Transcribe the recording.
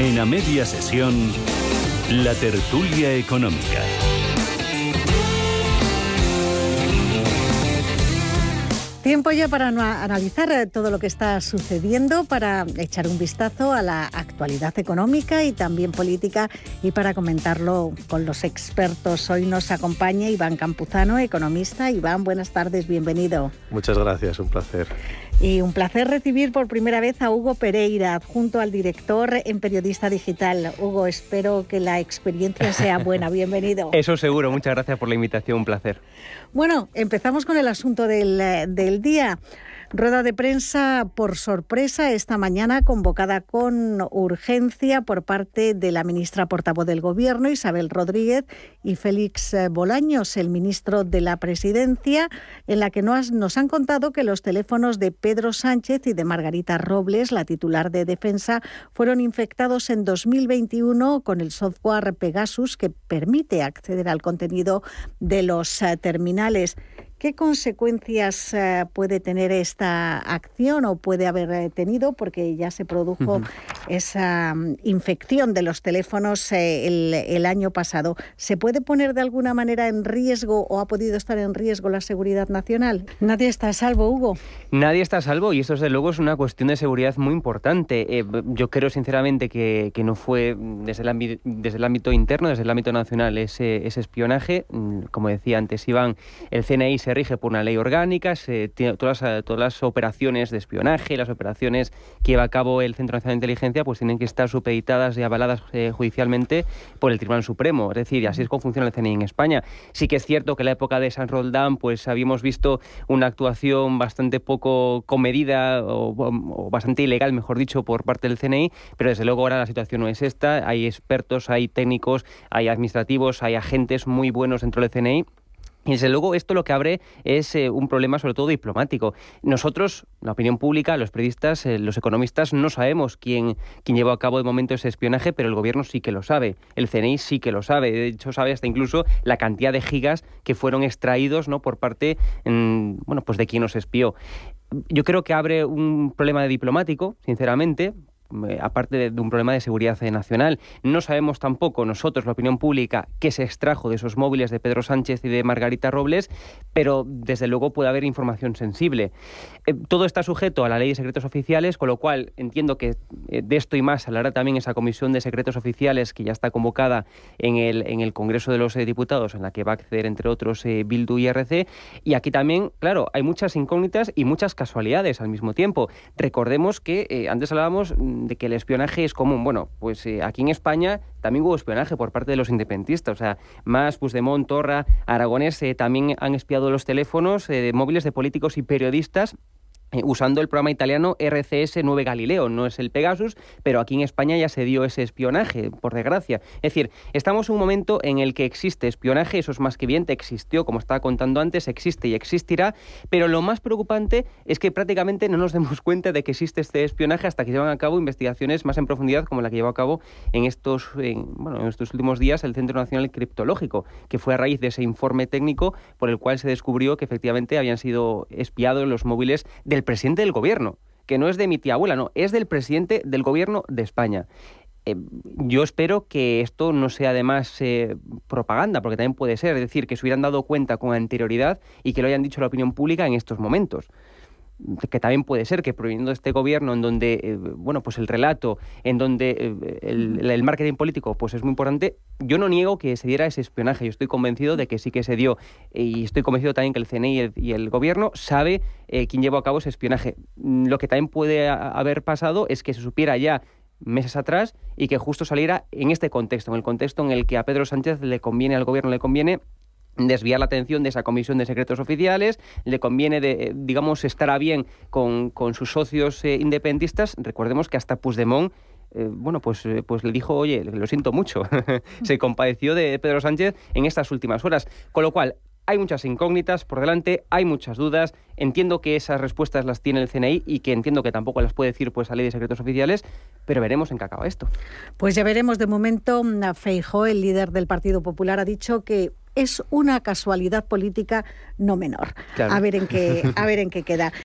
En la media sesión, la tertulia económica. Tiempo ya para analizar eh, todo lo que está sucediendo, para echar un vistazo a la actualidad económica y también política y para comentarlo con los expertos. Hoy nos acompaña Iván Campuzano, economista. Iván, buenas tardes, bienvenido. Muchas gracias, un placer. Y un placer recibir por primera vez a Hugo Pereira, junto al director en Periodista Digital. Hugo, espero que la experiencia sea buena. Bienvenido. Eso seguro. Muchas gracias por la invitación. Un placer. Bueno, empezamos con el asunto del, eh, del día. Rueda de prensa por sorpresa esta mañana convocada con urgencia por parte de la ministra portavoz del Gobierno, Isabel Rodríguez, y Félix eh, Bolaños, el ministro de la Presidencia, en la que nos, han contado que los teléfonos de Pedro Sánchez y de Margarita Robles, la titular de Defensa, fueron infectados en 2021 con el software Pegasus que permite acceder al contenido de los eh, terminales. ¿Qué consecuencias eh, puede tener esta acción o puede haber eh, tenido? Porque ya se produjo esa mm, infección de los teléfonos eh, el, año pasado. ¿Se puede poner de alguna manera en riesgo o ha podido estar en riesgo la seguridad nacional? Nadie está a salvo, Hugo. Nadie está a salvo y eso desde luego es una cuestión de seguridad muy importante. yo creo sinceramente que, no fue mm, desde el, ámbito, desde el ámbito interno, desde el ámbito nacional ese, ese espionaje. Mm, como decía antes, Iván, el CNI se se rige por una ley orgánica, todas, las, operaciones de espionaje, las operaciones que lleva a cabo el Centro Nacional de Inteligencia, pues tienen que estar supeditadas y avaladas eh, judicialmente por el Tribunal Supremo. Es decir, así es como funciona el CNI en España. Sí que es cierto que en la época de San Roldán, pues habíamos visto una actuación bastante poco comedida o bastante ilegal, mejor dicho, por parte del CNI, pero desde luego ahora la situación no es esta. Hay expertos, hay técnicos, hay administrativos, hay agentes muy buenos dentro del CNI y desde luego esto lo que abre es eh, un problema sobre todo diplomático. Nosotros, la opinión pública, los periodistas, eh, los economistas, no sabemos quién, quién llevó a cabo de momento ese espionaje, pero el gobierno sí que lo sabe, el CNI sí que lo sabe, de hecho sabe hasta incluso la cantidad de gigas que fueron extraídos ¿no? por parte mm, bueno, pues de quien nos espió yo creo que abre un problema de diplomático, sinceramente, eh, aparte de, un problema de seguridad nacional. No sabemos tampoco nosotros, la opinión pública, qué se extrajo de esos móviles de Pedro Sánchez y de Margarita Robles, pero desde luego puede haber información sensible. Eh, todo está sujeto a la ley de secretos oficiales, con lo cual entiendo que eh, de esto y más hablará también esa comisión de secretos oficiales que ya está convocada en el, en el Congreso de los Diputados, en la que va a acceder, entre otros, Bildu y RC. Y aquí también, claro, hay muchas incógnitas y muchas casualidades al mismo tiempo. Recordemos que antes hablábamos mm, de que el espionaje es común. Bueno, pues eh, aquí en España también hubo espionaje por parte de los independentistas. O sea, más Puigdemont, Torra, Aragonés eh, también han espiado los teléfonos eh, móviles de políticos y periodistas eh, usando el programa italiano RCS 9 Galileo, no es el Pegasus, pero aquí en España ya se dio ese espionaje, por desgracia. Es decir, estamos en un momento en el que existe espionaje, eso es más que bien, existió, como estaba contando antes, existe y existirá, pero lo más preocupante es que prácticamente no nos demos cuenta de que existe este espionaje hasta que llevan a cabo investigaciones más en profundidad como la que llevó a cabo en estos, bueno, en estos últimos días el Centro Nacional Criptológico, que fue a raíz de ese informe técnico por el cual se descubrió que efectivamente habían sido espiados los móviles del presidente del gobierno, que no es de mi tía abuela, no, es del presidente del gobierno de España. Eh, yo espero que esto no sea además eh, propaganda, porque también puede ser, es decir, que se hubieran dado cuenta con anterioridad y que lo hayan dicho la opinión pública en estos momentos que también puede ser que de este gobierno en donde eh, bueno pues el relato en donde eh, el, marketing político pues es muy importante yo no niego que se diera ese espionaje yo estoy convencido de que sí que se dio eh, y estoy convencido también que el CNI y el, gobierno sabe quién llevó a cabo ese espionaje mm, lo que también puede haber pasado es que se supiera ya meses atrás y que justo saliera en este contexto en el contexto en el que a Pedro Sánchez le conviene al gobierno le conviene desviar la atención de esa comisión de secretos oficiales, le conviene, de, eh, digamos, estar a bien con, sus socios eh, independentistas. Recordemos que hasta Puigdemont eh, bueno, pues, pues le dijo, oye, lo siento mucho, se compadeció de Pedro Sánchez en estas últimas horas. Con lo cual, hay muchas incógnitas por delante, hay muchas dudas. Entiendo que esas respuestas las tiene el CNI y que entiendo que tampoco las puede decir pues la ley de secretos oficiales, pero veremos en qué acaba esto. Pues ya veremos. De momento, Feijó, el líder del Partido Popular, ha dicho que es una casualidad política no menor. A, ver en qué, a ver en qué queda.